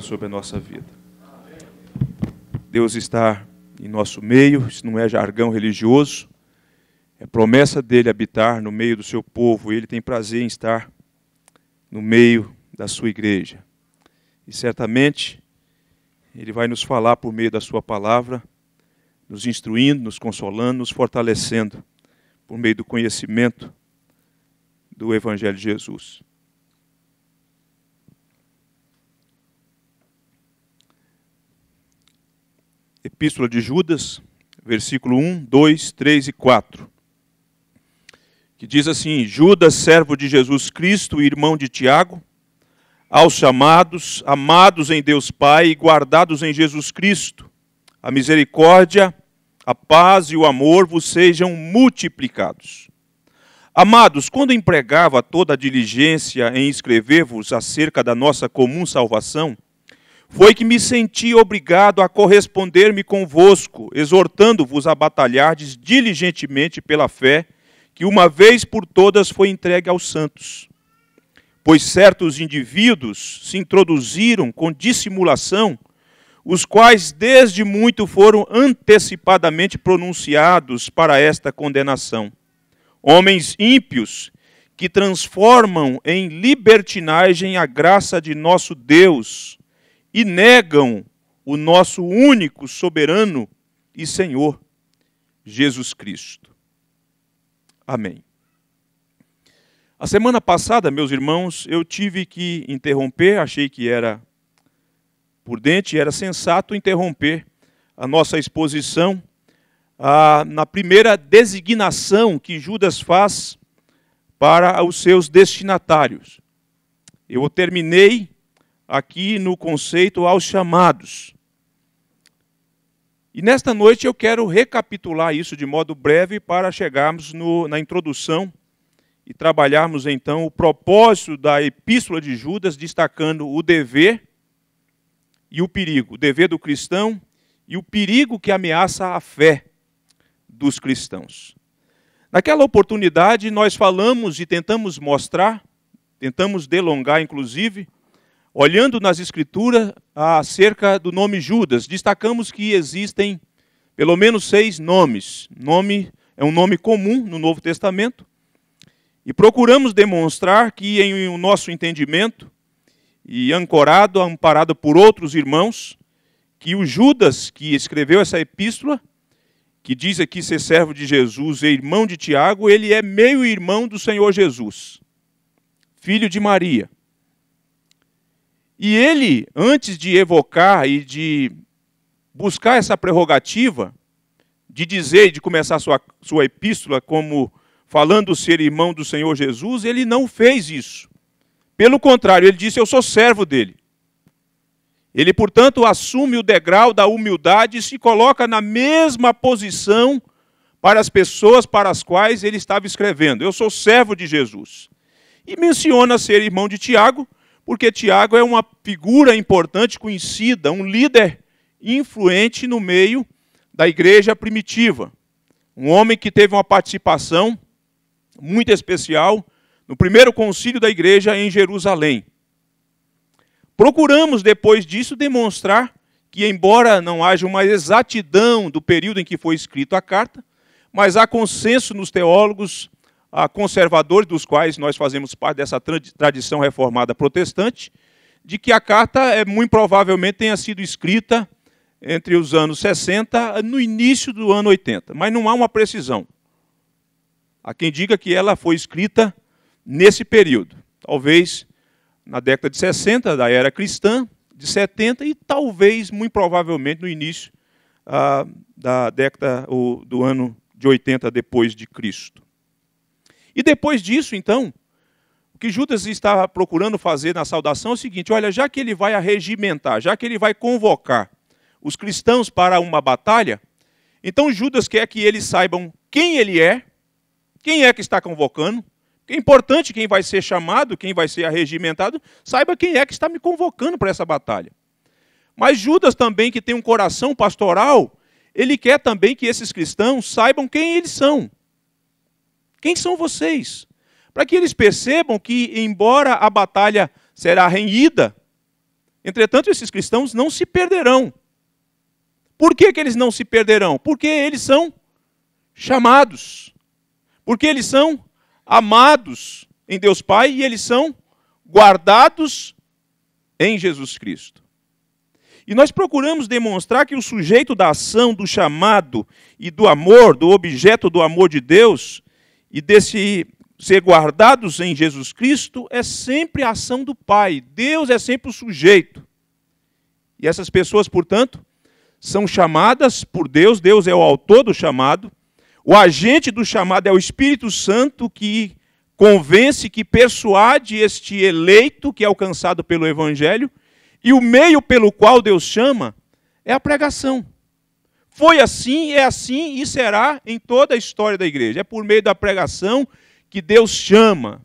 sobre a nossa vida. Deus está em nosso meio, isso não é jargão religioso, é promessa dele habitar no meio do seu povo, ele tem prazer em estar no meio da sua igreja. E certamente ele vai nos falar por meio da sua palavra, nos instruindo, nos consolando, nos fortalecendo por meio do conhecimento do evangelho de Jesus. Epístola de Judas, versículo 1, 2, 3 e 4. Que diz assim: Judas, servo de Jesus Cristo e irmão de Tiago, aos chamados, amados em Deus Pai e guardados em Jesus Cristo, a misericórdia, a paz e o amor vos sejam multiplicados. Amados, quando empregava toda a diligência em escrever-vos acerca da nossa comum salvação, foi que me senti obrigado a corresponder-me convosco, exortando-vos a batalhardes diligentemente pela fé, que uma vez por todas foi entregue aos santos. Pois certos indivíduos se introduziram com dissimulação, os quais desde muito foram antecipadamente pronunciados para esta condenação. Homens ímpios que transformam em libertinagem a graça de nosso Deus e negam o nosso único soberano e Senhor, Jesus Cristo. Amém. A semana passada, meus irmãos, eu tive que interromper, achei que era prudente, era sensato interromper a nossa exposição ah, na primeira designação que Judas faz para os seus destinatários. Eu terminei aqui no conceito aos chamados. E nesta noite eu quero recapitular isso de modo breve para chegarmos no, na introdução e trabalharmos então o propósito da Epístola de Judas, destacando o dever e o perigo. O dever do cristão e o perigo que ameaça a fé dos cristãos. Naquela oportunidade, nós falamos e tentamos mostrar, tentamos delongar, inclusive, Olhando nas Escrituras ah, acerca do nome Judas, destacamos que existem pelo menos seis nomes. Nome é um nome comum no Novo Testamento. E procuramos demonstrar que, em o nosso entendimento, e ancorado, amparado por outros irmãos, que o Judas, que escreveu essa epístola, que diz aqui ser servo de Jesus e irmão de Tiago, ele é meio-irmão do Senhor Jesus, filho de Maria. E ele, antes de evocar e de buscar essa prerrogativa, de dizer e de começar sua, sua epístola como falando ser irmão do Senhor Jesus, ele não fez isso. Pelo contrário, ele disse: Eu sou servo dele. Ele, portanto, assume o degrau da humildade e se coloca na mesma posição para as pessoas para as quais ele estava escrevendo. Eu sou servo de Jesus. E menciona ser irmão de Tiago, porque Tiago é uma figura importante, conhecida, um líder influente no meio da igreja primitiva. Um homem que teve uma participação muito especial no primeiro concílio da igreja em Jerusalém. Procuramos, depois disso, demonstrar que, embora não haja uma exatidão do período em que foi escrito a carta, mas há consenso nos teólogos conservadores, dos quais nós fazemos parte dessa tradição reformada protestante, de que a carta é, muito provavelmente tenha sido escrita entre os anos 60 no início do ano 80, mas não há uma precisão. Há quem diga que ela foi escrita nesse período, talvez na década de 60 da era cristã, de 70 e talvez muito provavelmente no início ah, da década ou, do ano de 80 depois de Cristo. E depois disso, então, o que Judas está procurando fazer na saudação é o seguinte: olha, já que ele vai arregimentar, já que ele vai convocar os cristãos para uma batalha, então Judas quer que eles saibam quem ele é, quem é que está convocando, é importante quem vai ser chamado, quem vai ser arregimentado, saiba quem é que está me convocando para essa batalha. Mas Judas também, que tem um coração pastoral, ele quer também que esses cristãos saibam quem eles são, quem são vocês? Para que eles percebam que, embora a batalha será renhida, entretanto, esses cristãos não se perderão. Por que, que eles não se perderão? Porque eles são chamados. Porque eles são amados em Deus Pai e eles são guardados em Jesus Cristo. E nós procuramos demonstrar que o sujeito da ação, do chamado e do amor, do objeto do amor de Deus, e desse ser guardados em Jesus Cristo é sempre a ação do Pai. Deus é sempre o sujeito. E essas pessoas, portanto, são chamadas por Deus, Deus é o autor do chamado. O agente do chamado é o Espírito Santo que convence, que persuade este eleito que é alcançado pelo Evangelho. E o meio pelo qual Deus chama é a pregação. Foi assim, é assim e será em toda a história da igreja. É por meio da pregação que Deus chama,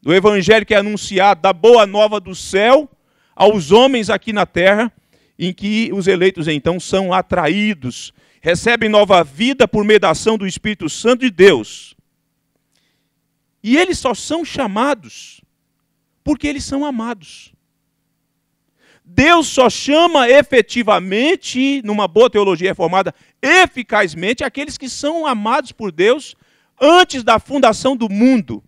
do evangelho que é anunciado, da boa nova do céu aos homens aqui na terra, em que os eleitos então são atraídos, recebem nova vida por meio da ação do Espírito Santo de Deus. E eles só são chamados porque eles são amados. Deus só chama efetivamente, numa boa teologia reformada, eficazmente, aqueles que são amados por Deus antes da fundação do mundo.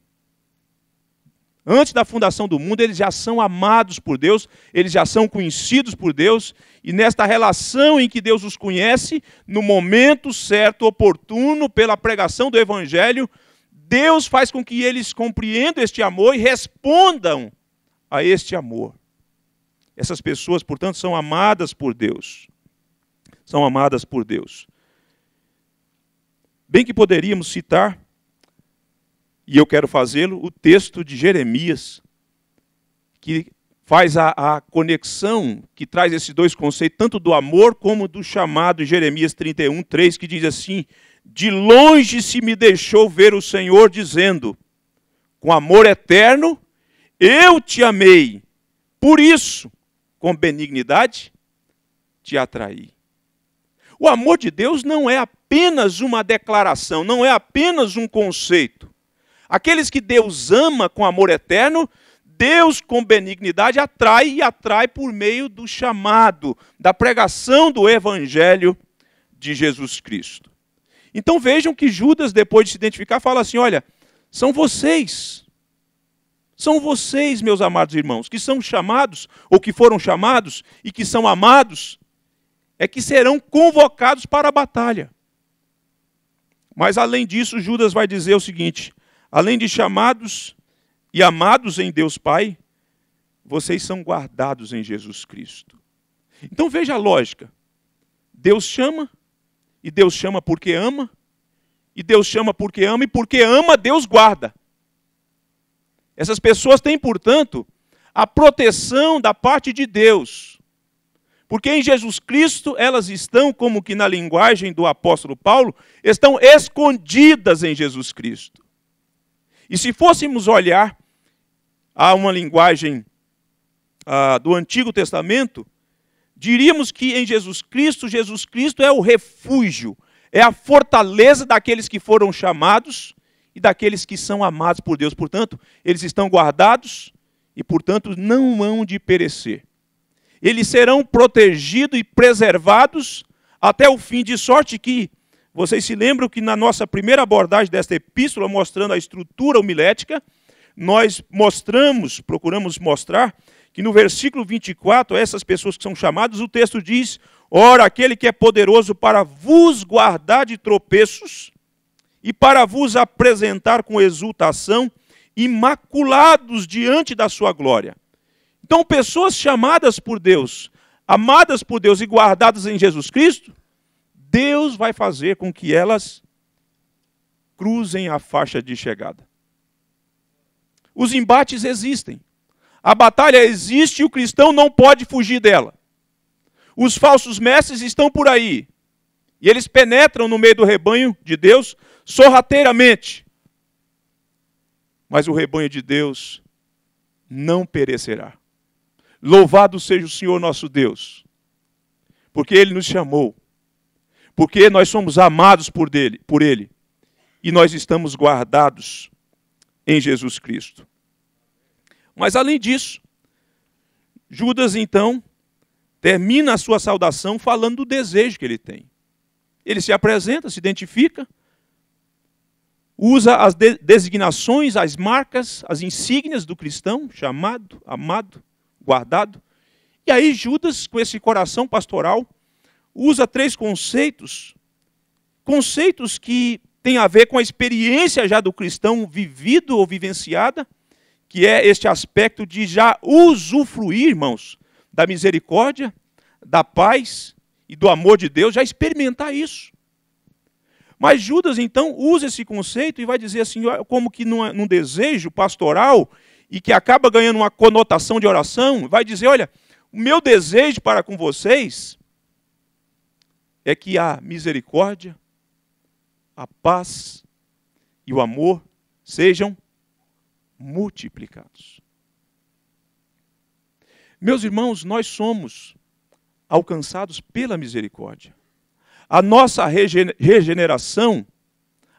Antes da fundação do mundo, eles já são amados por Deus, eles já são conhecidos por Deus, e nesta relação em que Deus os conhece, no momento certo, oportuno, pela pregação do Evangelho, Deus faz com que eles compreendam este amor e respondam a este amor. Essas pessoas, portanto, são amadas por Deus. São amadas por Deus. Bem que poderíamos citar, e eu quero fazê-lo, o texto de Jeremias, que faz a, a, conexão que traz esses dois conceitos, tanto do amor como do chamado, Jeremias 31, 3, que diz assim: De longe se me deixou ver o Senhor, dizendo: Com amor eterno eu te amei, por isso com benignidade te atrair. O amor de Deus não é apenas uma declaração, não é apenas um conceito. Aqueles que Deus ama com amor eterno, Deus com benignidade atrai e atrai por meio do chamado, da pregação do evangelho de Jesus Cristo. Então vejam que Judas, depois de se identificar, fala assim: olha, são vocês são vocês, meus amados irmãos, que são chamados, ou que foram chamados, e que são amados, é que serão convocados para a batalha. Mas além disso, Judas vai dizer o seguinte: além de chamados e amados em Deus Pai, vocês são guardados em Jesus Cristo. Então veja a lógica: Deus chama, e Deus chama porque ama, e Deus chama porque ama, e porque ama, Deus guarda. Essas pessoas têm, portanto, a proteção da parte de Deus. Porque em Jesus Cristo elas estão, como que na linguagem do apóstolo Paulo, estão escondidas em Jesus Cristo. E se fôssemos olhar a uma linguagem ah, do Antigo Testamento, diríamos que em Jesus Cristo, Jesus Cristo é o refúgio, é a fortaleza daqueles que foram chamados e daqueles que são amados por Deus. Portanto, eles estão guardados e, portanto, não hão de perecer. Eles serão protegidos e preservados até o fim, de sorte que, vocês se lembram que na nossa primeira abordagem desta epístola, mostrando a estrutura homilética, nós mostramos, procuramos mostrar, que no versículo 24, essas pessoas que são chamadas, o texto diz: Ora, aquele que é poderoso para vos guardar de tropeços e para vos apresentar com exultação, imaculados diante da sua glória. Então, pessoas chamadas por Deus, amadas por Deus e guardadas em Jesus Cristo, Deus vai fazer com que elas cruzem a faixa de chegada. Os embates existem. A batalha existe e o cristão não pode fugir dela. Os falsos mestres estão por aí. E eles penetram no meio do rebanho de Deus, sorrateiramente. Mas o rebanho de Deus não perecerá. Louvado seja o Senhor nosso Deus, porque Ele nos chamou, porque nós somos amados por, dele, por Ele e nós estamos guardados em Jesus Cristo. Mas além disso, Judas então termina a sua saudação falando do desejo que ele tem. Ele se apresenta, se identifica, usa as de designações, as marcas, as insígnias do cristão, chamado, amado, guardado. E aí Judas, com esse coração pastoral, usa três conceitos, conceitos que têm a ver com a experiência já do cristão vivido ou vivenciada, que é este aspecto de já usufruir, irmãos, da misericórdia, da paz e do amor de Deus, já experimentar isso. Mas Judas, então, usa esse conceito e vai dizer assim, como que num, num desejo pastoral, e que acaba ganhando uma conotação de oração, vai dizer: olha, o meu desejo para com vocês é que a misericórdia, a paz e o amor sejam multiplicados. Meus irmãos, nós somos alcançados pela misericórdia. A nossa regeneração,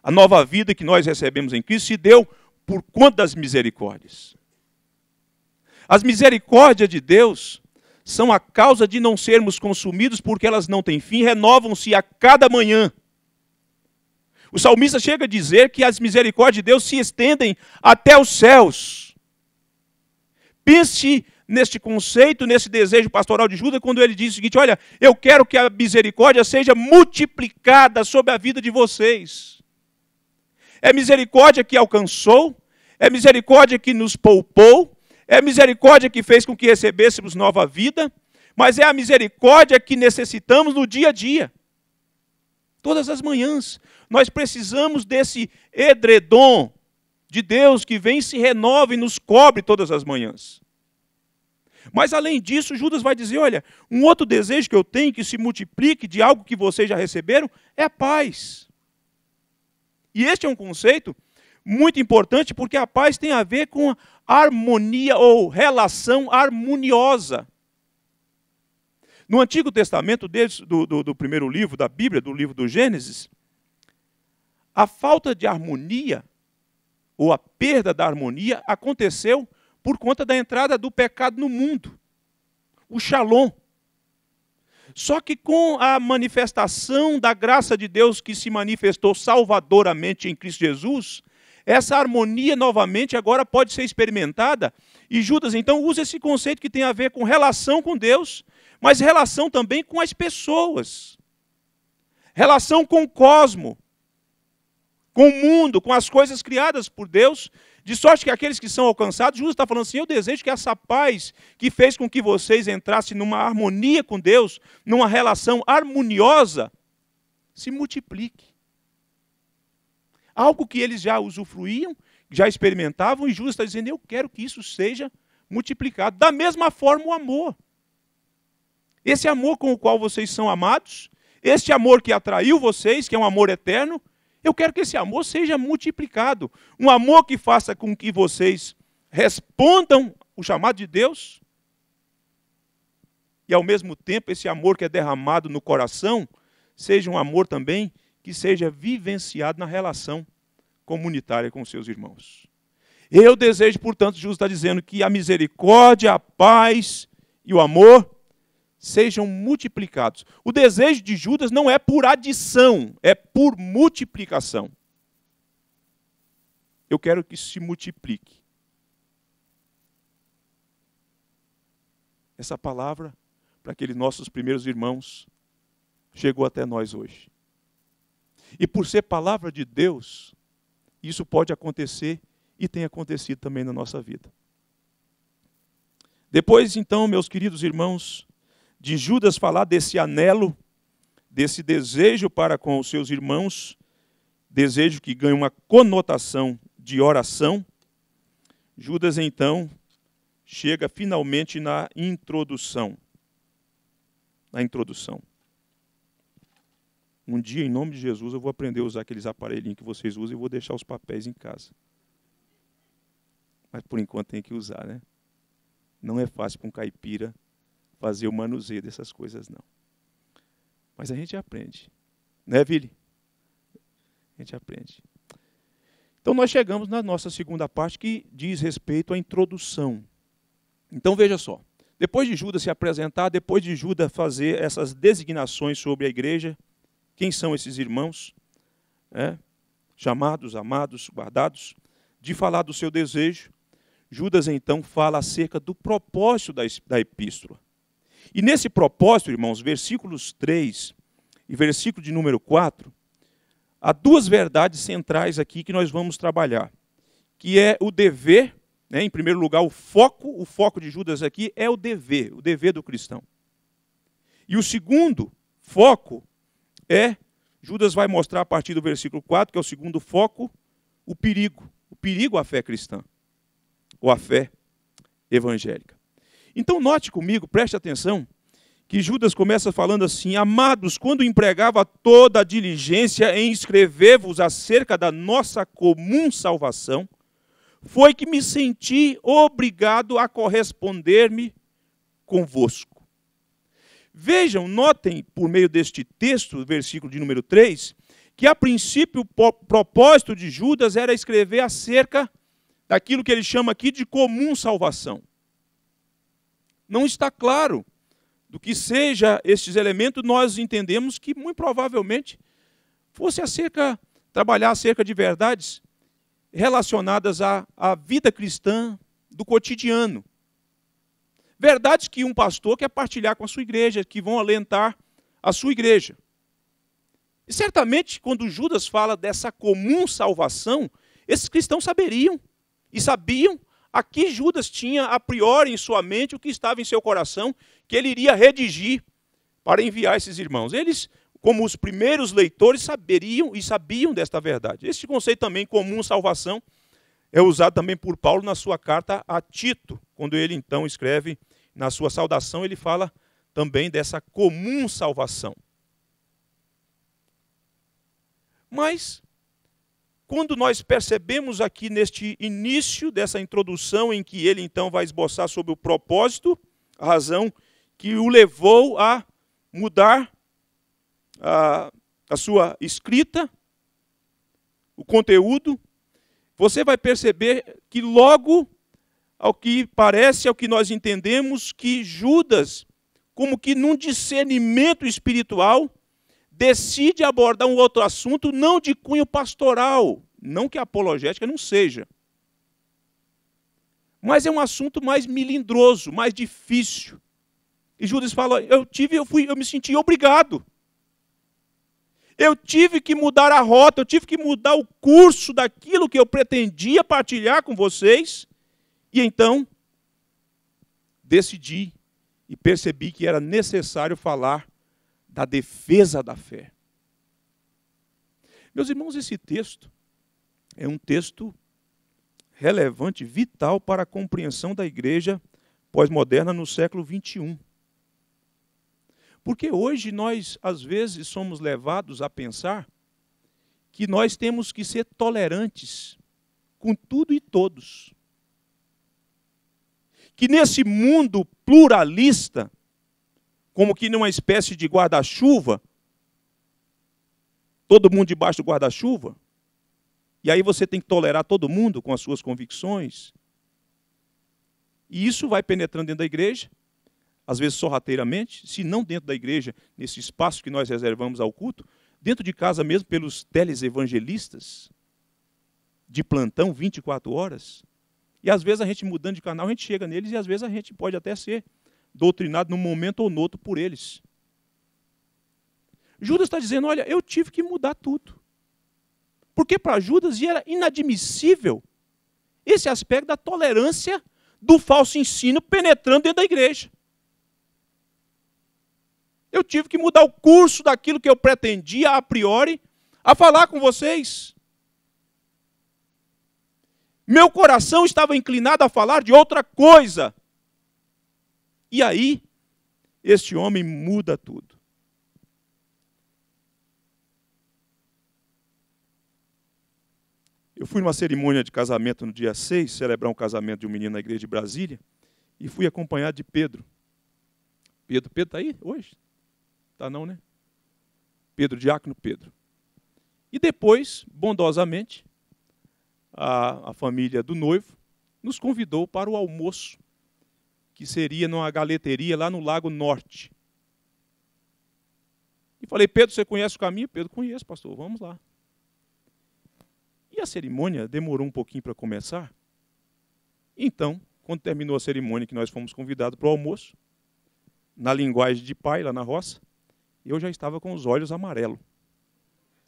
a nova vida que nós recebemos em Cristo, se deu por conta das misericórdias. As misericórdias de Deus são a causa de não sermos consumidos porque elas não têm fim, renovam-se a cada manhã. O salmista chega a dizer que as misericórdias de Deus se estendem até os céus. Pense neste conceito, nesse desejo pastoral de Judas, quando ele diz o seguinte: Olha, eu quero que a misericórdia seja multiplicada sobre a vida de vocês. É misericórdia que alcançou, é misericórdia que nos poupou, é misericórdia que fez com que recebêssemos nova vida, mas é a misericórdia que necessitamos no dia a dia. Todas as manhãs, nós precisamos desse edredom de Deus que vem se renova e nos cobre todas as manhãs. Mas além disso, Judas vai dizer: olha, um outro desejo que eu tenho que se multiplique de algo que vocês já receberam é a paz. E este é um conceito muito importante porque a paz tem a ver com harmonia ou relação harmoniosa. No Antigo Testamento, desde do, do, do primeiro livro da Bíblia, do livro do Gênesis, a falta de harmonia ou a perda da harmonia aconteceu por conta da entrada do pecado no mundo o shalom. Só que com a manifestação da graça de Deus que se manifestou salvadoramente em Cristo Jesus, essa harmonia novamente agora pode ser experimentada. E Judas então usa esse conceito que tem a ver com relação com Deus, mas relação também com as pessoas. Relação com o cosmo, com o mundo, com as coisas criadas por Deus de sorte que aqueles que são alcançados, Jesus está falando assim: eu desejo que essa paz que fez com que vocês entrassem numa harmonia com Deus, numa relação harmoniosa, se multiplique. Algo que eles já usufruíam, já experimentavam, e Jesus está dizendo: eu quero que isso seja multiplicado. Da mesma forma, o amor. Esse amor com o qual vocês são amados, este amor que atraiu vocês, que é um amor eterno, eu quero que esse amor seja multiplicado. Um amor que faça com que vocês respondam o chamado de Deus. E ao mesmo tempo, esse amor que é derramado no coração, seja um amor também que seja vivenciado na relação comunitária com seus irmãos. Eu desejo, portanto, Jesus está dizendo que a misericórdia, a paz e o amor sejam multiplicados. O desejo de Judas não é por adição, é por multiplicação. Eu quero que isso se multiplique. Essa palavra para aqueles nossos primeiros irmãos chegou até nós hoje. E por ser palavra de Deus, isso pode acontecer e tem acontecido também na nossa vida. Depois, então, meus queridos irmãos, de Judas falar desse anelo, desse desejo para com os seus irmãos, desejo que ganha uma conotação de oração, Judas então chega finalmente na introdução. Na introdução. Um dia, em nome de Jesus, eu vou aprender a usar aqueles aparelhinhos que vocês usam e vou deixar os papéis em casa. Mas por enquanto tem que usar, né? Não é fácil para um caipira fazer o manuseio dessas coisas, não. Mas a gente aprende. Né, Vili? A gente aprende. Então nós chegamos na nossa segunda parte que diz respeito à introdução. Então veja só. Depois de Judas se apresentar, depois de Judas fazer essas designações sobre a igreja, quem são esses irmãos? Né, chamados, amados, guardados, de falar do seu desejo, Judas então fala acerca do propósito da, da epístola. E nesse propósito, irmãos, versículos 3 e versículo de número 4, há duas verdades centrais aqui que nós vamos trabalhar, que é o dever, né, em primeiro lugar, o foco, o foco de Judas aqui é o dever, o dever do cristão. E o segundo foco é, Judas vai mostrar a partir do versículo 4, que é o segundo foco, o perigo, o perigo à fé cristã, ou à fé evangélica. Então, note comigo, preste atenção, que Judas começa falando assim: Amados, quando empregava toda a diligência em escrever-vos acerca da nossa comum salvação, foi que me senti obrigado a corresponder-me convosco. Vejam, notem por meio deste texto, versículo de número 3, que a princípio o propósito de Judas era escrever acerca daquilo que ele chama aqui de comum salvação não está claro do que seja estes elementos, nós entendemos que muito provavelmente fosse acerca, trabalhar acerca de verdades relacionadas à, à vida cristã do cotidiano. Verdades que um pastor quer partilhar com a sua igreja, que vão alentar a sua igreja. E certamente, quando Judas fala dessa comum salvação, esses cristãos saberiam e sabiam Aqui Judas tinha a priori em sua mente o que estava em seu coração, que ele iria redigir para enviar esses irmãos. Eles, como os primeiros leitores, saberiam e sabiam desta verdade. Este conceito também comum, salvação, é usado também por Paulo na sua carta a Tito, quando ele então escreve na sua saudação, ele fala também dessa comum salvação. Mas quando nós percebemos aqui neste início dessa introdução, em que ele então vai esboçar sobre o propósito, a razão que o levou a mudar a, a sua escrita, o conteúdo, você vai perceber que logo ao que parece, ao que nós entendemos, que Judas, como que num discernimento espiritual, decide abordar um outro assunto, não de cunho pastoral, não que a apologética não seja. Mas é um assunto mais melindroso, mais difícil. E Judas fala: "Eu tive, eu fui, eu me senti obrigado. Eu tive que mudar a rota, eu tive que mudar o curso daquilo que eu pretendia partilhar com vocês. E então decidi e percebi que era necessário falar da defesa da fé. Meus irmãos, esse texto é um texto relevante, vital para a compreensão da igreja pós-moderna no século XXI. Porque hoje nós, às vezes, somos levados a pensar que nós temos que ser tolerantes com tudo e todos. Que nesse mundo pluralista, como que numa espécie de guarda-chuva, todo mundo debaixo do guarda-chuva, e aí você tem que tolerar todo mundo com as suas convicções. E isso vai penetrando dentro da igreja, às vezes sorrateiramente, se não dentro da igreja, nesse espaço que nós reservamos ao culto, dentro de casa mesmo pelos evangelistas de plantão 24 horas. E às vezes a gente mudando de canal, a gente chega neles e às vezes a gente pode até ser doutrinado num momento ou outro por eles. Judas está dizendo: olha, eu tive que mudar tudo. Porque para Judas era inadmissível esse aspecto da tolerância do falso ensino penetrando dentro da igreja. Eu tive que mudar o curso daquilo que eu pretendia a priori a falar com vocês. Meu coração estava inclinado a falar de outra coisa e aí, este homem muda tudo. Eu fui numa cerimônia de casamento no dia 6, celebrar um casamento de um menino na igreja de Brasília, e fui acompanhado de Pedro. Pedro, Pedro está aí hoje? Está não, né? Pedro, diácono Pedro. E depois, bondosamente, a, a família do noivo nos convidou para o almoço que seria numa galeteria lá no Lago Norte. E falei, Pedro, você conhece o caminho? Pedro, conheço, pastor, vamos lá. E a cerimônia demorou um pouquinho para começar. Então, quando terminou a cerimônia, que nós fomos convidados para o almoço, na linguagem de pai, lá na roça, eu já estava com os olhos amarelos,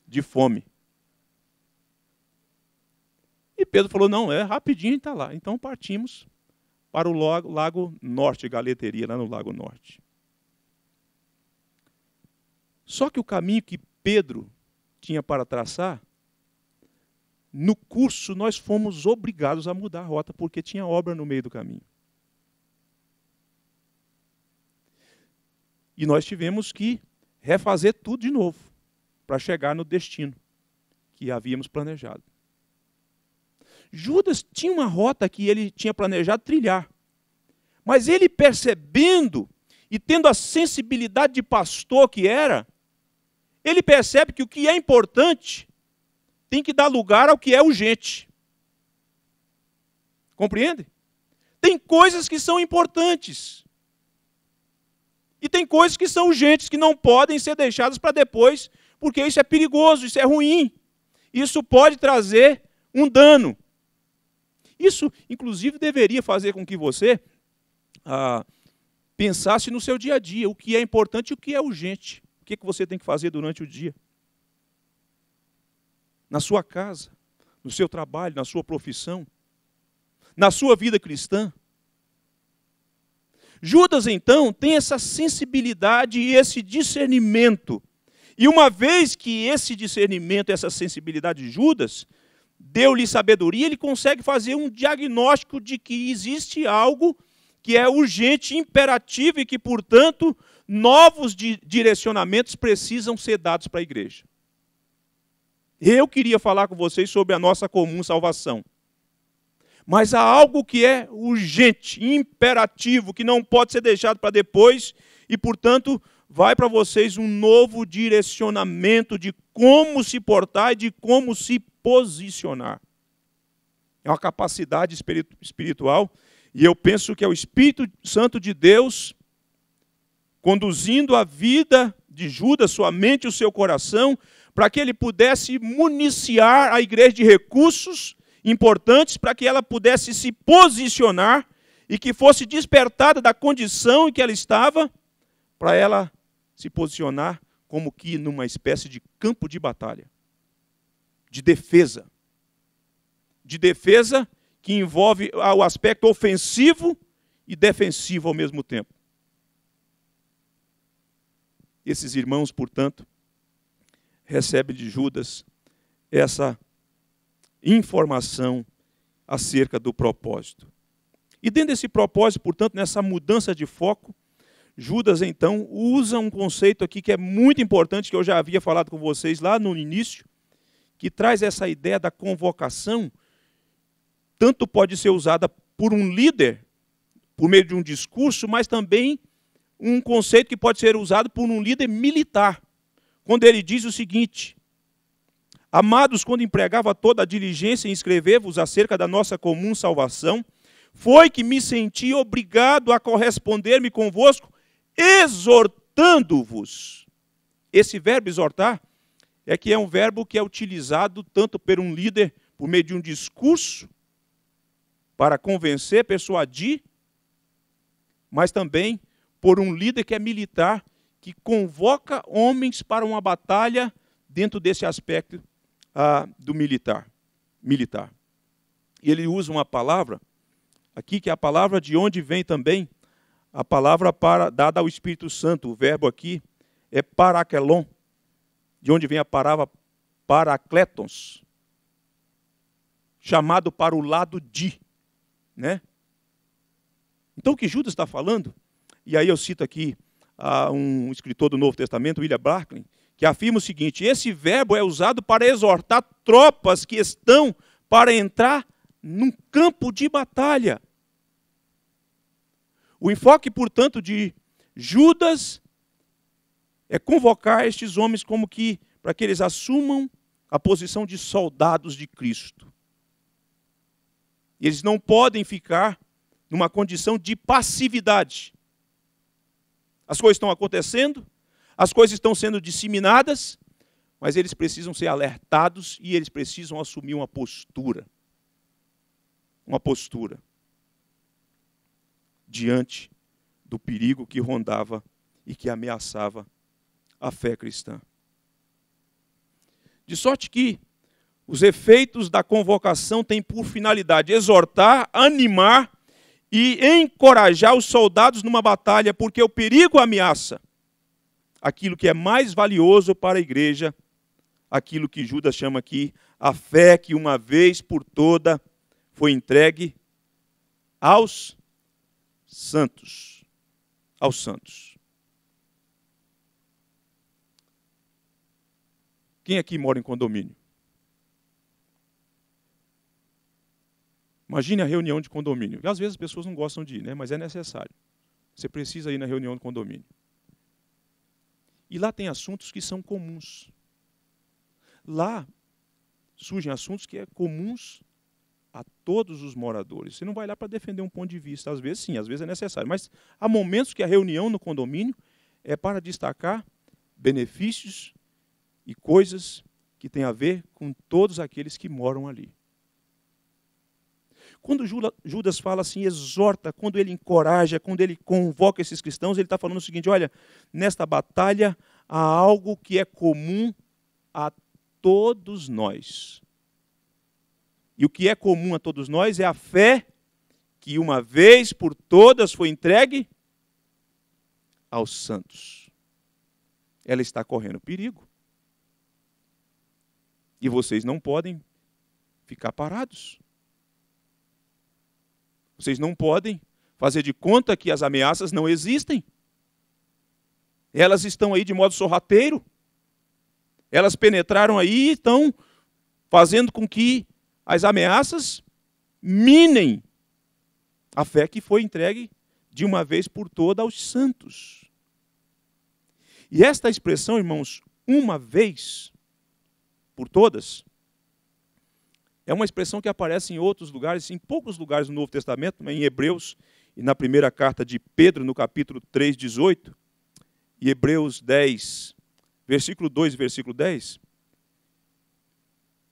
de fome. E Pedro falou: Não, é rapidinho está lá. Então partimos para o Lago Norte, Galeteria, lá no Lago Norte. Só que o caminho que Pedro tinha para traçar, no curso nós fomos obrigados a mudar a rota, porque tinha obra no meio do caminho. E nós tivemos que refazer tudo de novo para chegar no destino que havíamos planejado. Judas tinha uma rota que ele tinha planejado trilhar. Mas ele percebendo e tendo a sensibilidade de pastor que era, ele percebe que o que é importante tem que dar lugar ao que é urgente. Compreende? Tem coisas que são importantes. E tem coisas que são urgentes, que não podem ser deixadas para depois, porque isso é perigoso, isso é ruim. Isso pode trazer um dano. Isso, inclusive, deveria fazer com que você ah, pensasse no seu dia a dia, o que é importante e o que é urgente. O que, é que você tem que fazer durante o dia? Na sua casa, no seu trabalho, na sua profissão, na sua vida cristã. Judas, então, tem essa sensibilidade e esse discernimento. E uma vez que esse discernimento, essa sensibilidade de Judas, deu-lhe sabedoria, ele consegue fazer um diagnóstico de que existe algo que é urgente, imperativo e que, portanto, novos direcionamentos precisam ser dados para a igreja. Eu queria falar com vocês sobre a nossa comum salvação. Mas há algo que é urgente, imperativo, que não pode ser deixado para depois, e, portanto, vai para vocês um novo direcionamento de como se portar e de como se posicionar. É uma capacidade espiritual, e eu penso que é o Espírito Santo de Deus conduzindo a vida de Judas, sua mente e o seu coração, para que ele pudesse municiar a igreja de recursos importantes para que ela pudesse se posicionar e que fosse despertada da condição em que ela estava, para ela se posicionar como que numa espécie de campo de batalha de defesa. De defesa que envolve o aspecto ofensivo e defensivo ao mesmo tempo. Esses irmãos, portanto, recebem de Judas essa informação acerca do propósito. E dentro desse propósito, portanto, nessa mudança de foco, Judas então usa um conceito aqui que é muito importante, que eu já havia falado com vocês lá no início, que traz essa ideia da convocação, tanto pode ser usada por um líder, por meio de um discurso, mas também um conceito que pode ser usado por um líder militar, quando ele diz o seguinte: Amados, quando empregava toda a diligência em escrever-vos acerca da nossa comum salvação, foi que me senti obrigado a corresponder-me convosco, exortando-vos. Esse verbo exortar é que é um verbo que é utilizado tanto por um líder por meio de um discurso para convencer, persuadir, mas também por um líder que é militar, que convoca homens para uma batalha dentro desse aspecto ah, do militar. Militar. E ele usa uma palavra aqui que é a palavra de onde vem também a palavra para dada ao Espírito Santo. O verbo aqui é paraquelon, de onde vem a palavra paracletos, chamado para o lado de, né? Então o que Judas está falando, e aí eu cito aqui ah, um escritor do Novo Testamento, William Barclay, que afirma o seguinte: esse verbo é usado para exortar tropas que estão para entrar num campo de batalha. O enfoque, portanto, de Judas é convocar estes homens como que para que eles assumam a posição de soldados de Cristo. Eles não podem ficar numa condição de passividade. As coisas estão acontecendo, as coisas estão sendo disseminadas, mas eles precisam ser alertados e eles precisam assumir uma postura. Uma postura diante do perigo que rondava e que ameaçava a fé cristã. De sorte que os efeitos da convocação têm por finalidade exortar, animar e encorajar os soldados numa batalha, porque o perigo ameaça aquilo que é mais valioso para a igreja, aquilo que Judas chama aqui a fé que uma vez por toda foi entregue aos santos. Aos santos. Quem aqui mora em condomínio? Imagine a reunião de condomínio. E às vezes as pessoas não gostam de ir, né? mas é necessário. Você precisa ir na reunião de condomínio. E lá tem assuntos que são comuns. Lá surgem assuntos que são é comuns a todos os moradores. Você não vai lá para defender um ponto de vista. Às vezes sim, às vezes é necessário. Mas há momentos que a reunião no condomínio é para destacar benefícios e coisas que têm a ver com todos aqueles que moram ali. Quando Judas fala assim, exorta, quando ele encoraja, quando ele convoca esses cristãos, ele está falando o seguinte: olha, nesta batalha há algo que é comum a todos nós. E o que é comum a todos nós é a fé que, uma vez por todas, foi entregue aos santos. Ela está correndo perigo. E vocês não podem ficar parados. Vocês não podem fazer de conta que as ameaças não existem. Elas estão aí de modo sorrateiro. Elas penetraram aí e estão fazendo com que as ameaças minem a fé que foi entregue de uma vez por toda aos santos. E esta expressão, irmãos, uma vez, por todas, é uma expressão que aparece em outros lugares, em poucos lugares no Novo Testamento, né, em Hebreus e na primeira carta de Pedro, no capítulo 3, 18, e Hebreus 10, versículo 2 e versículo 10.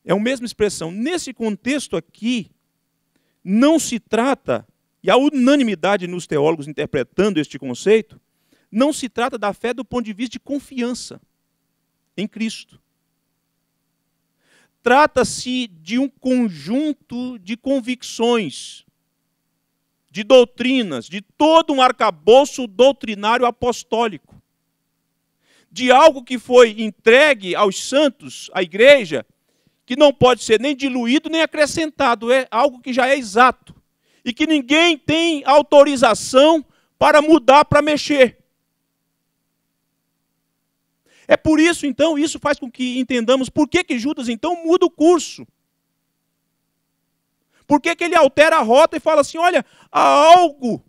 É a mesma expressão. Nesse contexto aqui, não se trata, e a unanimidade nos teólogos interpretando este conceito, não se trata da fé do ponto de vista de confiança em Cristo. Trata-se de um conjunto de convicções, de doutrinas, de todo um arcabouço doutrinário apostólico, de algo que foi entregue aos santos, à igreja, que não pode ser nem diluído nem acrescentado, é algo que já é exato e que ninguém tem autorização para mudar, para mexer. É por isso, então, isso faz com que entendamos por que, que Judas, então, muda o curso. Por que, que ele altera a rota e fala assim: olha, há algo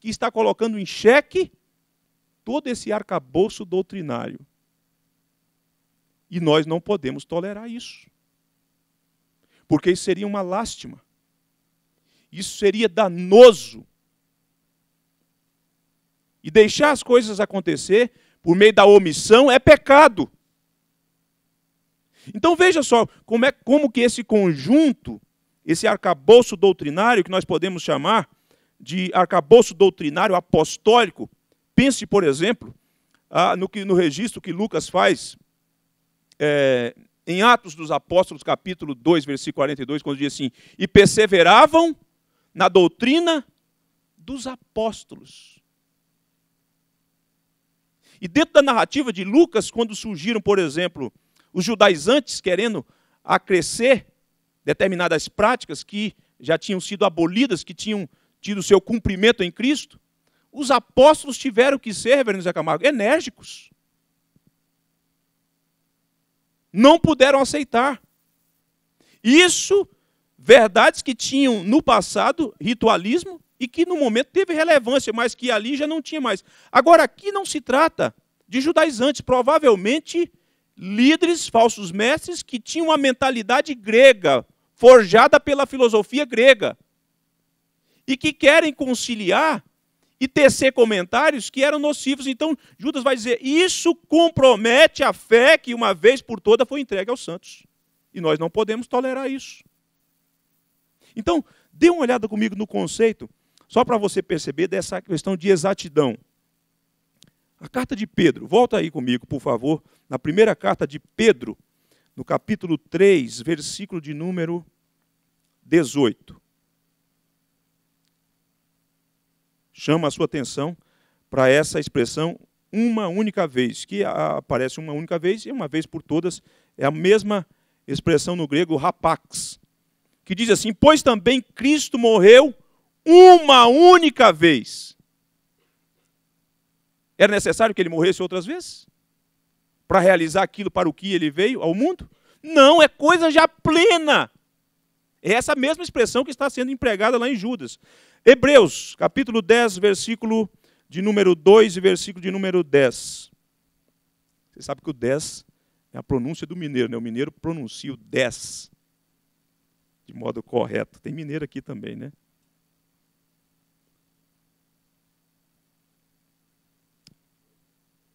que está colocando em xeque todo esse arcabouço doutrinário. E nós não podemos tolerar isso. Porque isso seria uma lástima. Isso seria danoso. E deixar as coisas acontecer por meio da omissão é pecado. Então veja só como é como que esse conjunto, esse arcabouço doutrinário que nós podemos chamar de arcabouço doutrinário apostólico, pense, por exemplo, ah, no, que, no registro que Lucas faz é, em Atos dos Apóstolos, capítulo 2, versículo 42, quando diz assim: E perseveravam na doutrina dos apóstolos. E dentro da narrativa de Lucas, quando surgiram, por exemplo, os judaizantes querendo acrescer determinadas práticas que já tinham sido abolidas, que tinham tido seu cumprimento em Cristo, os apóstolos tiveram que ser, reverendo Zé Camargo, enérgicos. Não puderam aceitar. Isso, verdades que tinham no passado, ritualismo, e que no momento teve relevância, mas que ali já não tinha mais. Agora, aqui não se trata de judaizantes, provavelmente líderes, falsos mestres, que tinham uma mentalidade grega, forjada pela filosofia grega, e que querem conciliar e tecer comentários que eram nocivos. Então, Judas vai dizer: isso compromete a fé que uma vez por toda foi entregue aos santos. E nós não podemos tolerar isso. Então, dê uma olhada comigo no conceito só para você perceber dessa questão de exatidão. A carta de Pedro, volta aí comigo, por favor, na primeira carta de Pedro, no capítulo 3, versículo de número 18. Chama a sua atenção para essa expressão uma única vez, que aparece uma única vez e uma vez por todas, é a mesma expressão no grego rapax, que diz assim: Pois também Cristo morreu uma única vez. Era necessário que ele morresse outras vezes? Para realizar aquilo para o que ele veio ao mundo? Não, é coisa já plena. É essa mesma expressão que está sendo empregada lá em Judas. Hebreus, capítulo 10, versículo de número 2 e versículo de número 10. Você sabe que o 10 é a pronúncia do mineiro, né? O mineiro pronuncia o 10 de modo correto. Tem mineiro aqui também, né?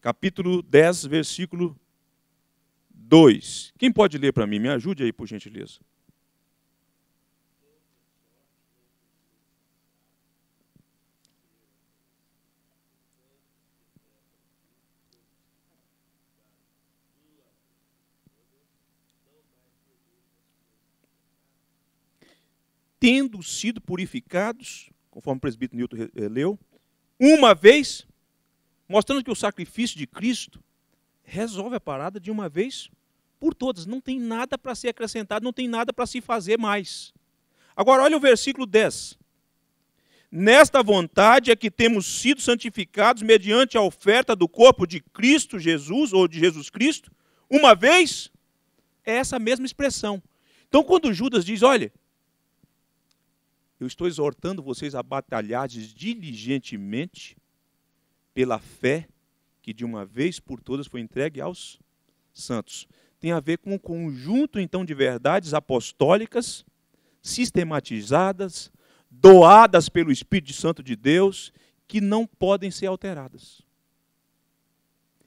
capítulo 10, versículo 2. Quem pode ler para mim? Me ajude aí, por gentileza. Tendo sido purificados, conforme o presbítero Newton eh, leu, uma vez mostrando que o sacrifício de Cristo resolve a parada de uma vez por todas. Não tem nada para ser acrescentado, não tem nada para se fazer mais. Agora, olha o versículo 10. Nesta vontade é que temos sido santificados mediante a oferta do corpo de Cristo Jesus, ou de Jesus Cristo, uma vez, é essa mesma expressão. Então, quando Judas diz: Olha, eu estou exortando vocês a batalhar diligentemente pela fé que de uma vez por todas foi entregue aos santos. Tem a ver com um conjunto então de verdades apostólicas sistematizadas, doadas pelo Espírito Santo de Deus, que não podem ser alteradas.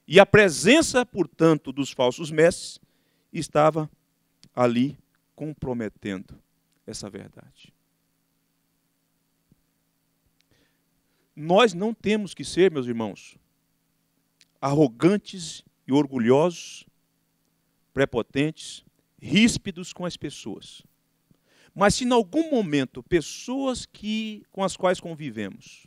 E a presença, portanto, dos falsos mestres estava ali comprometendo essa verdade. Nós não temos que ser, meus irmãos, arrogantes e orgulhosos, prepotentes, ríspidos com as pessoas. Mas se em algum momento pessoas que com as quais convivemos,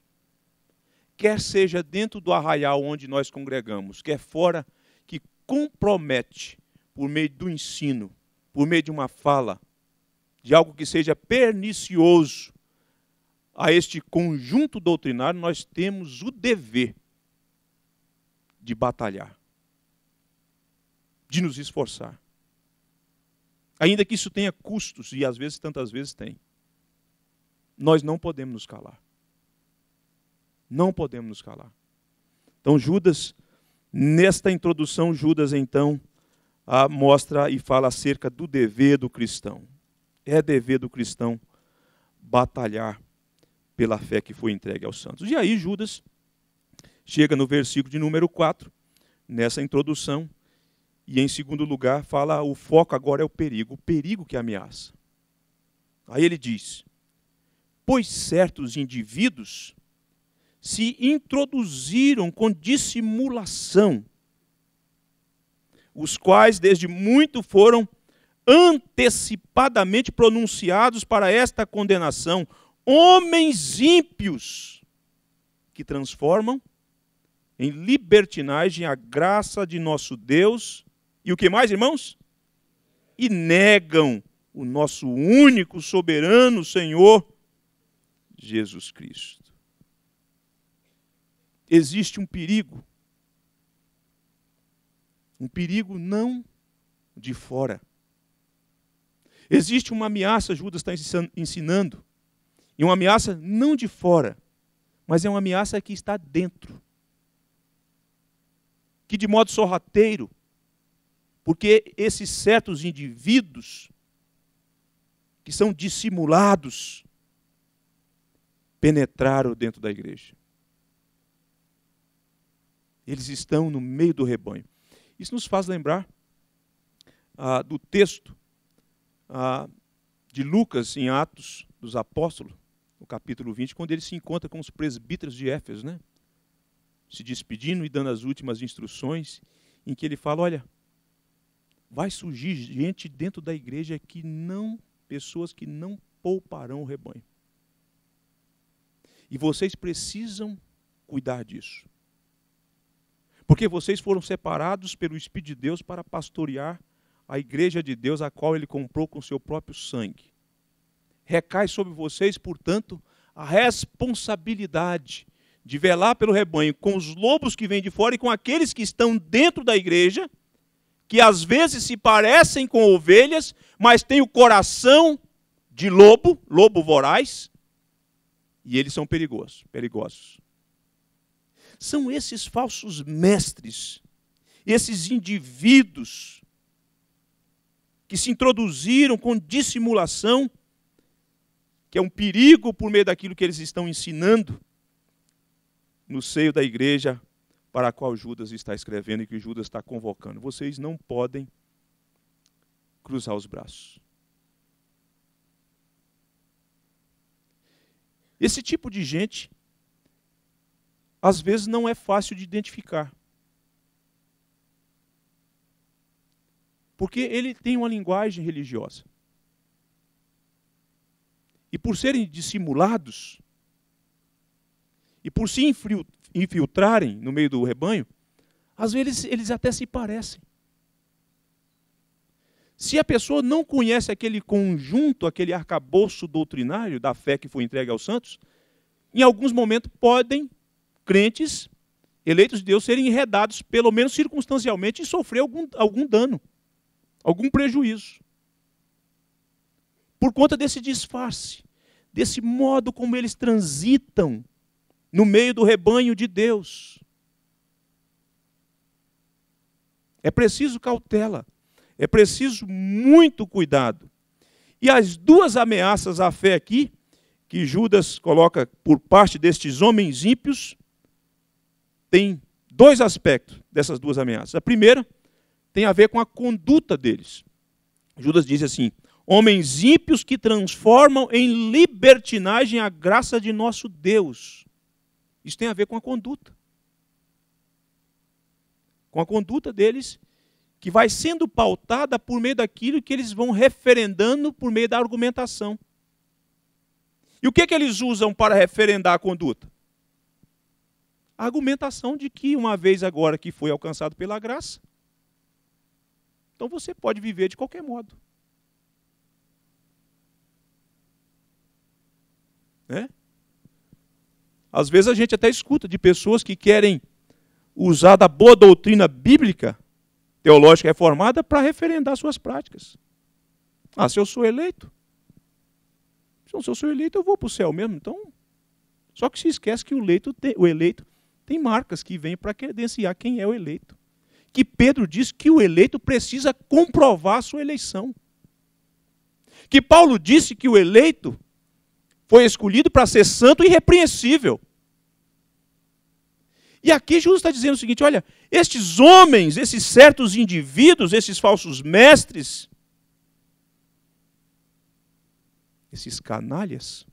quer seja dentro do arraial onde nós congregamos, quer fora, que compromete por meio do ensino, por meio de uma fala, de algo que seja pernicioso a este conjunto doutrinário, nós temos o dever de batalhar, de nos esforçar. Ainda que isso tenha custos, e às vezes, tantas vezes tem, nós não podemos nos calar. Não podemos nos calar. Então, Judas, nesta introdução, Judas então a, mostra e fala acerca do dever do cristão. É dever do cristão batalhar pela fé que foi entregue aos santos. E aí Judas chega no versículo de número 4, nessa introdução, e em segundo lugar fala o foco agora é o perigo, o perigo que ameaça. Aí ele diz: Pois certos indivíduos se introduziram com dissimulação, os quais desde muito foram antecipadamente pronunciados para esta condenação, homens ímpios que transformam em libertinagem a graça de nosso Deus. E o que mais, irmãos? E negam o nosso único soberano Senhor, Jesus Cristo. Existe um perigo. Um perigo não de fora. Existe uma ameaça, Judas está ensinando e uma ameaça não de fora, mas é uma ameaça que está dentro. Que de modo sorrateiro, porque esses certos indivíduos que são dissimulados penetraram dentro da igreja. Eles estão no meio do rebanho. Isso nos faz lembrar ah, do texto ah, de Lucas em Atos dos Apóstolos, no capítulo 20, quando ele se encontra com os presbíteros de Éfeso, né? se despedindo e dando as últimas instruções, em que ele fala: Olha, vai surgir gente dentro da igreja que não, pessoas que não pouparão o rebanho. E vocês precisam cuidar disso. Porque vocês foram separados pelo Espírito de Deus para pastorear a igreja de Deus, a qual ele comprou com seu próprio sangue. Recai sobre vocês, portanto, a responsabilidade de velar pelo rebanho com os lobos que vêm de fora e com aqueles que estão dentro da igreja, que às vezes se parecem com ovelhas, mas têm o coração de lobo, lobo voraz, e eles são perigosos, perigosos. São esses falsos mestres, esses indivíduos que se introduziram com dissimulação que é um perigo por meio daquilo que eles estão ensinando no seio da igreja para a qual Judas está escrevendo e que Judas está convocando. Vocês não podem cruzar os braços. Esse tipo de gente, às vezes, não é fácil de identificar. Porque ele tem uma linguagem religiosa. E por serem dissimulados, e por se infiltrarem no meio do rebanho, às vezes eles até se parecem. Se a pessoa não conhece aquele conjunto, aquele arcabouço doutrinário da fé que foi entregue aos santos, em alguns momentos podem crentes eleitos de Deus serem enredados, pelo menos circunstancialmente, e sofrer algum, algum dano, algum prejuízo por conta desse disfarce, desse modo como eles transitam no meio do rebanho de Deus. É preciso cautela, é preciso muito cuidado. E as duas ameaças à fé aqui, que Judas coloca por parte destes homens ímpios, tem dois aspectos dessas duas ameaças. A primeira tem a ver com a conduta deles. Judas diz assim: homens ímpios que transformam em libertinagem a graça de nosso Deus. Isso tem a ver com a conduta. Com a conduta deles, que vai sendo pautada por meio daquilo que eles vão referendando por meio da argumentação. E o que, é que eles usam para referendar a conduta? A argumentação de que, uma vez agora que foi alcançado pela graça, então você pode viver de qualquer modo. Né? Às vezes a gente até escuta de pessoas que querem usar da boa doutrina bíblica, teológica reformada, para referendar suas práticas. Ah, se eu sou eleito, se eu sou eleito, eu vou para o céu mesmo. Então, só que se esquece que o, eleito, tem, o eleito tem marcas que vêm para credenciar quem é o eleito. Que Pedro diz que o eleito precisa comprovar a sua eleição. Que Paulo disse que o eleito foi escolhido para ser santo e irrepreensível. E aqui Jesus está dizendo o seguinte: olha, estes homens, esses certos indivíduos, esses falsos mestres, esses canalhas,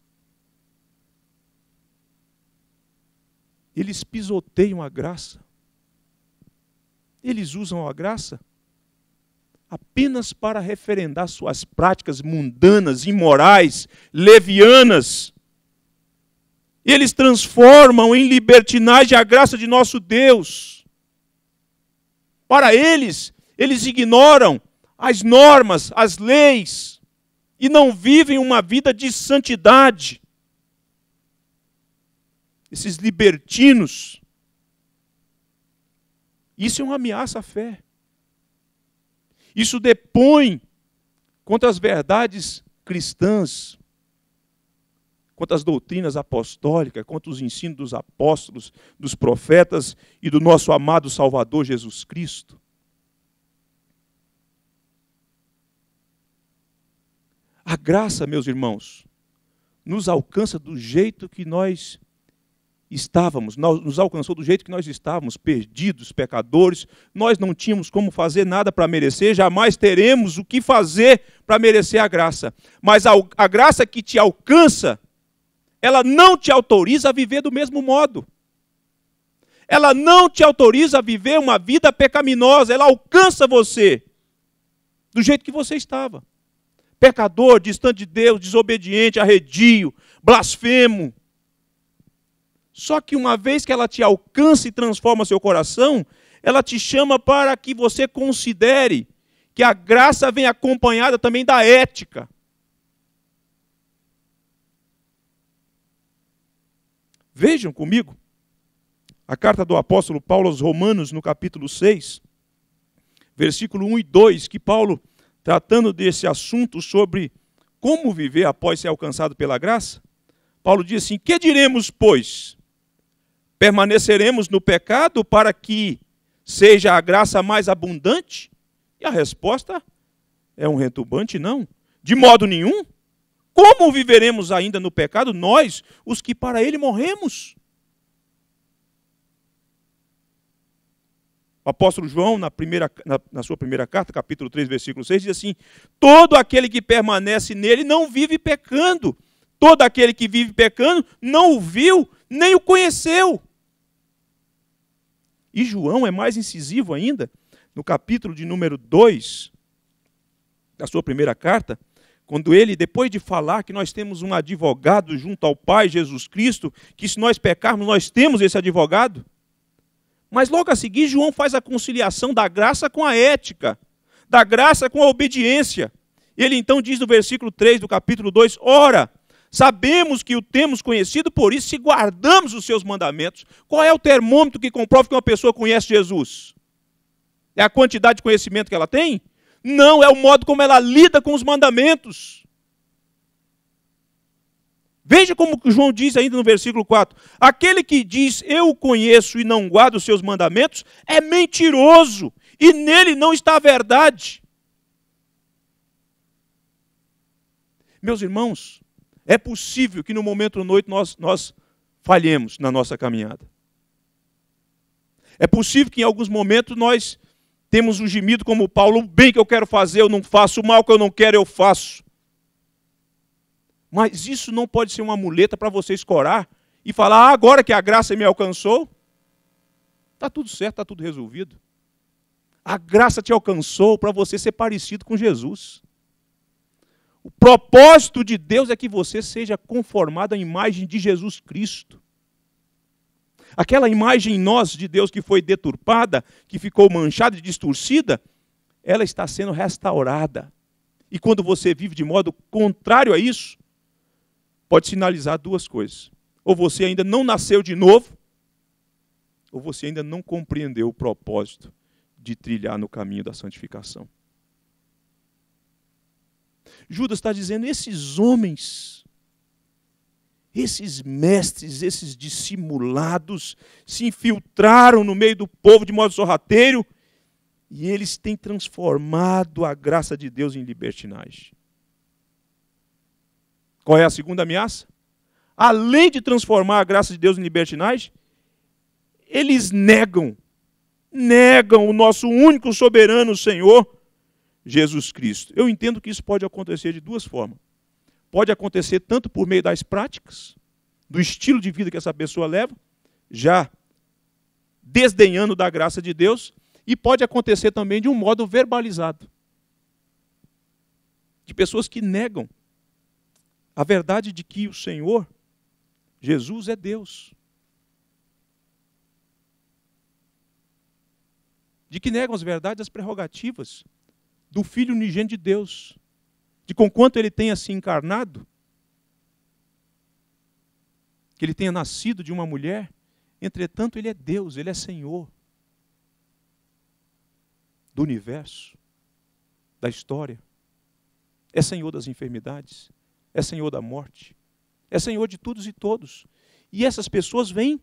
eles pisoteiam a graça, eles usam a graça apenas para referendar suas práticas mundanas, imorais, levianas. eles transformam em libertinagem a graça de nosso Deus. Para eles, eles ignoram as normas, as leis, e não vivem uma vida de santidade. Esses libertinos. Isso é uma ameaça à fé. Isso depõe contra as verdades cristãs, contra as doutrinas apostólicas, contra os ensinos dos apóstolos, dos profetas e do nosso amado Salvador Jesus Cristo. A graça, meus irmãos, nos alcança do jeito que nós estávamos, nos alcançou do jeito que nós estávamos, perdidos, pecadores, nós não tínhamos como fazer nada para merecer, jamais teremos o que fazer para merecer a graça. Mas a, a graça que te alcança, ela não te autoriza a viver do mesmo modo. Ela não te autoriza a viver uma vida pecaminosa, ela alcança você do jeito que você estava. Pecador, distante de Deus, desobediente, arredio, blasfemo, só que uma vez que ela te alcança e transforma seu coração, ela te chama para que você considere que a graça vem acompanhada também da ética. Vejam comigo a carta do apóstolo Paulo aos Romanos, no capítulo 6, versículo 1 e 2, que Paulo, tratando desse assunto sobre como viver após ser alcançado pela graça, Paulo diz assim: Que diremos, pois? Permaneceremos no pecado para que seja a graça mais abundante? E a resposta é um retumbante não. De modo nenhum. Como viveremos ainda no pecado nós, os que para ele morremos? O apóstolo João, na, primeira, na, na, sua primeira carta, capítulo 3, versículo 6, diz assim: Todo aquele que permanece nele não vive pecando. Todo aquele que vive pecando não o viu, nem o conheceu. E João é mais incisivo ainda, no capítulo de número 2 da sua primeira carta, quando ele, depois de falar que nós temos um advogado junto ao Pai, Jesus Cristo, que se nós pecarmos, nós temos esse advogado. Mas logo a seguir, João faz a conciliação da graça com a ética, da graça com a obediência. Ele então diz no versículo 3 do capítulo 2: Ora, Sabemos que o temos conhecido, por isso, se guardamos os seus mandamentos. Qual é o termômetro que comprova que uma pessoa conhece Jesus? É a quantidade de conhecimento que ela tem? Não, é o modo como ela lida com os mandamentos. Veja como João diz ainda no versículo 4: Aquele que diz eu o conheço e não guarda os seus mandamentos é mentiroso, e nele não está a verdade. Meus irmãos, é possível que no momento da noite nós, nós falhemos na nossa caminhada. É possível que em alguns momentos nós temos um gemido como Paulo, o bem que eu quero fazer eu não faço, o mal que eu não quero eu faço. Mas isso não pode ser uma muleta para você escorar e falar, ah, agora que a graça me alcançou, está tudo certo, está tudo resolvido. A graça te alcançou para você ser parecido com Jesus. O propósito de Deus é que você seja conformado à imagem de Jesus Cristo. Aquela imagem em nós de Deus que foi deturpada, que ficou manchada e distorcida, ela está sendo restaurada. E quando você vive de modo contrário a isso, pode sinalizar duas coisas. Ou você ainda não nasceu de novo, ou você ainda não compreendeu o propósito de trilhar no caminho da santificação. Judas está dizendo: esses homens, esses mestres, esses dissimulados, se infiltraram no meio do povo de modo sorrateiro e eles têm transformado a graça de Deus em libertinagem. Qual é a segunda ameaça? Além de transformar a graça de Deus em libertinagem, eles negam, negam o nosso único soberano Senhor Jesus Cristo. Eu entendo que isso pode acontecer de duas formas. Pode acontecer tanto por meio das práticas, do estilo de vida que essa pessoa leva, já desdenhando da graça de Deus, e pode acontecer também de um modo verbalizado de pessoas que negam a verdade de que o Senhor, Jesus, é Deus. De que negam as verdades, as prerrogativas do Filho unigênito de Deus, de conquanto ele tenha se encarnado, que ele tenha nascido de uma mulher, entretanto ele é Deus, ele é Senhor do universo, da história, é Senhor das enfermidades, é Senhor da morte, é Senhor de todos e todos. E essas pessoas vêm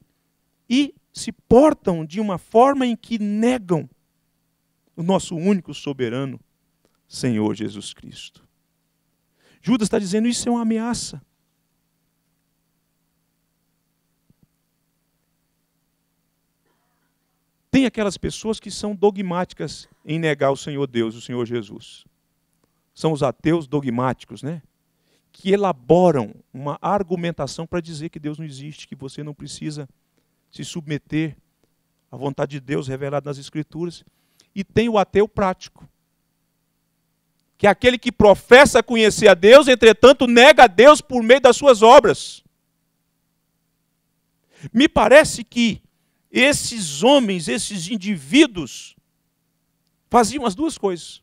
e se portam de uma forma em que negam o nosso único soberano, Senhor Jesus Cristo. Judas está dizendo isso é uma ameaça. Tem aquelas pessoas que são dogmáticas em negar o Senhor Deus, o Senhor Jesus. São os ateus dogmáticos, né? Que elaboram uma argumentação para dizer que Deus não existe, que você não precisa se submeter à vontade de Deus revelada nas Escrituras. E tem o ateu prático, que aquele que professa conhecer a Deus, entretanto nega a Deus por meio das suas obras. Me parece que esses homens, esses indivíduos, faziam as duas coisas.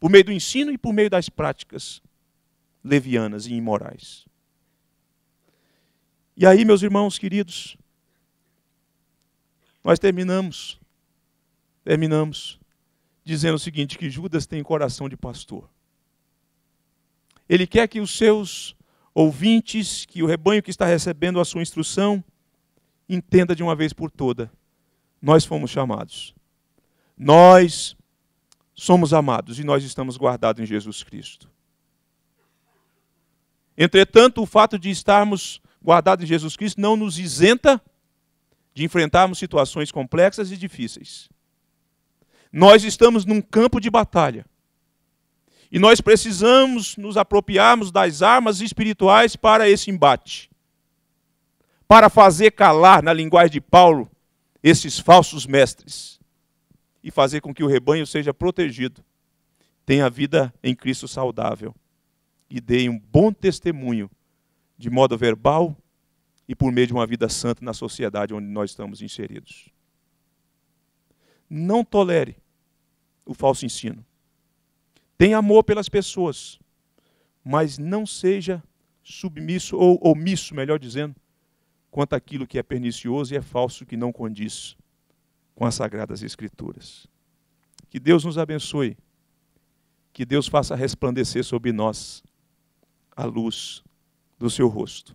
Por meio do ensino e por meio das práticas levianas e imorais. E aí, meus irmãos queridos, nós terminamos. Terminamos dizendo o seguinte: que Judas tem coração de pastor. Ele quer que os seus ouvintes, que o rebanho que está recebendo a sua instrução, entenda de uma vez por toda: nós fomos chamados, nós somos amados e nós estamos guardados em Jesus Cristo. Entretanto, o fato de estarmos guardados em Jesus Cristo não nos isenta de enfrentarmos situações complexas e difíceis. Nós estamos num campo de batalha. E nós precisamos nos apropriarmos das armas espirituais para esse embate. Para fazer calar, na linguagem de Paulo, esses falsos mestres e fazer com que o rebanho seja protegido, tenha vida em Cristo saudável e dê um bom testemunho, de modo verbal e por meio de uma vida santa na sociedade onde nós estamos inseridos. Não tolere o falso ensino. Tenha amor pelas pessoas, mas não seja submisso ou omisso, melhor dizendo, quanto aquilo que é pernicioso e é falso que não condiz com as sagradas escrituras. Que Deus nos abençoe. Que Deus faça resplandecer sobre nós a luz do seu rosto.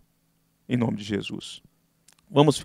Em nome de Jesus. Vamos